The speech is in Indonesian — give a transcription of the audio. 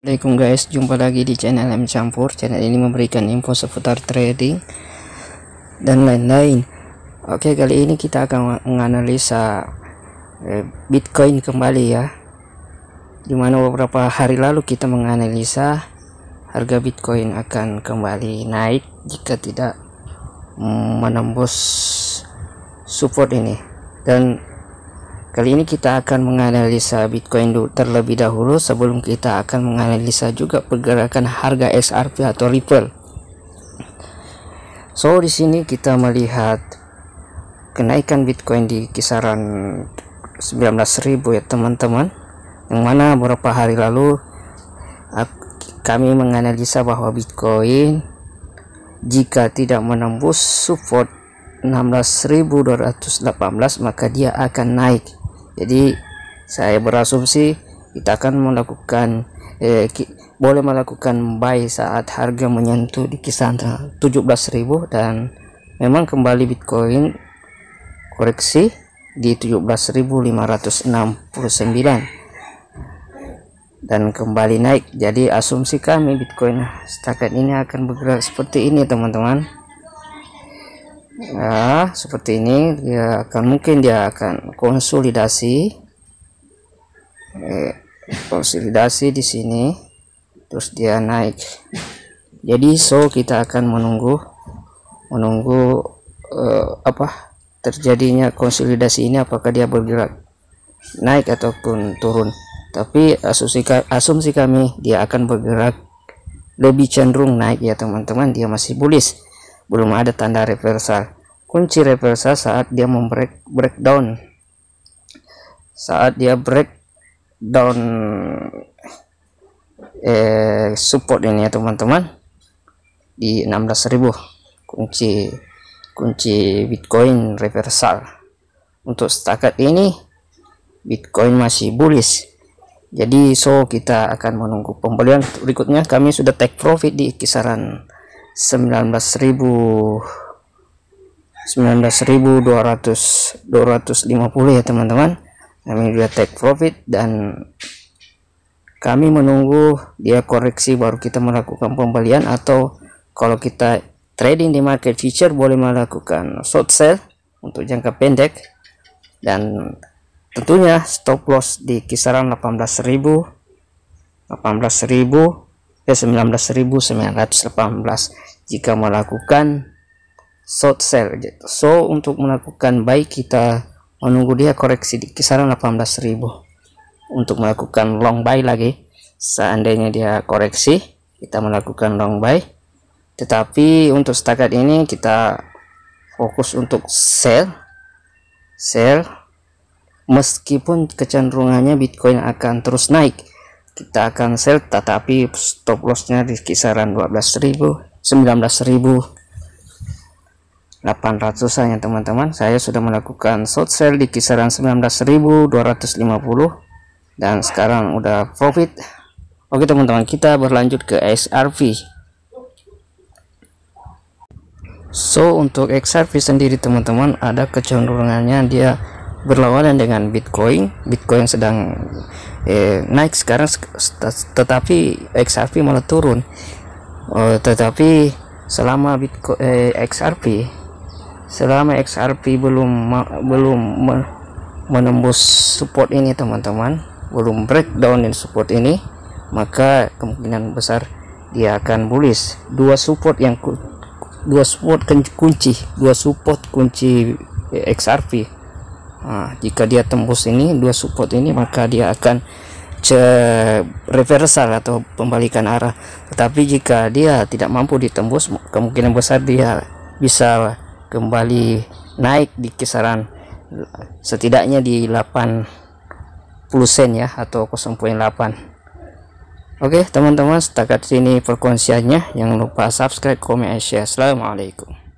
Assalamualaikum guys, jumpa lagi di channel M Campur. Channel ini memberikan info seputar trading dan lain-lain. Oke, kali ini kita akan menganalisa eh, Bitcoin kembali ya. Dimana beberapa hari lalu kita menganalisa harga Bitcoin akan kembali naik jika tidak mm, menembus support ini dan Kali ini kita akan menganalisa Bitcoin terlebih dahulu sebelum kita akan menganalisa juga pergerakan harga XRP atau Ripple. So di sini kita melihat kenaikan Bitcoin di kisaran 19.000 ya teman-teman. Yang mana beberapa hari lalu kami menganalisa bahwa Bitcoin jika tidak menembus support 16.218 maka dia akan naik jadi saya berasumsi kita akan melakukan eh, ki, boleh melakukan buy saat harga menyentuh di kisaran 17.000 dan memang kembali Bitcoin koreksi di 17.569 dan kembali naik jadi asumsi kami Bitcoin setakat ini akan bergerak seperti ini teman-teman Ya seperti ini dia akan mungkin dia akan konsolidasi eh, konsolidasi di sini terus dia naik jadi so kita akan menunggu menunggu eh, apa terjadinya konsolidasi ini apakah dia bergerak naik ataupun turun tapi asumsi, asumsi kami dia akan bergerak lebih cenderung naik ya teman-teman dia masih bullish belum ada tanda reversal kunci reversal saat dia membreak breakdown saat dia breakdown eh, support ini ya teman-teman di 16.000 kunci kunci Bitcoin reversal untuk setakat ini Bitcoin masih bullish jadi so kita akan menunggu pembelian berikutnya kami sudah take profit di kisaran 19.250 250 ya teman-teman kami sudah take profit dan kami menunggu dia koreksi baru kita melakukan pembelian atau kalau kita trading di market future boleh melakukan short sell untuk jangka pendek dan tentunya stop loss di kisaran 18.000 18.000 ke ya, 19.918 jika melakukan short sell gitu. so untuk melakukan buy kita menunggu dia koreksi di kisaran 18.000 untuk melakukan long buy lagi seandainya dia koreksi kita melakukan long buy tetapi untuk setakat ini kita fokus untuk sell sell meskipun kecenderungannya Bitcoin akan terus naik kita akan sell tetapi stop lossnya di kisaran 12.000 19.800an ya teman-teman saya sudah melakukan short sell di kisaran 19.250 dan sekarang udah profit oke teman-teman kita berlanjut ke SRV so untuk XRP sendiri teman-teman ada kecenderungannya dia berlawanan dengan Bitcoin Bitcoin sedang eh, naik sekarang tetapi XRP malah turun oh, tetapi selama Bitcoin eh, XRP selama XRP belum belum menembus support ini teman-teman belum breakdown in support ini maka kemungkinan besar dia akan bullish dua support yang dua support kunci dua support kunci eh, XRP nah, jika dia tembus ini dua support ini maka dia akan reversal atau pembalikan arah tetapi jika dia tidak mampu ditembus kemungkinan besar dia bisa kembali naik di kisaran setidaknya di 80 sen ya atau 0.8 Oke teman-teman setakat sini perkongsiannya jangan lupa subscribe, komen, share Assalamualaikum